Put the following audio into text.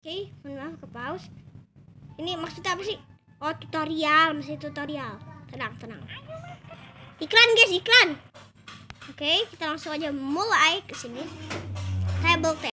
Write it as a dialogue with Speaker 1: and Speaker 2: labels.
Speaker 1: Oke, okay, maaf ke pause. Ini maksudnya apa sih? Oh, tutorial, masih tutorial. Tenang, tenang. Iklan, guys, iklan. Oke, okay, kita langsung aja mulai ke sini. Table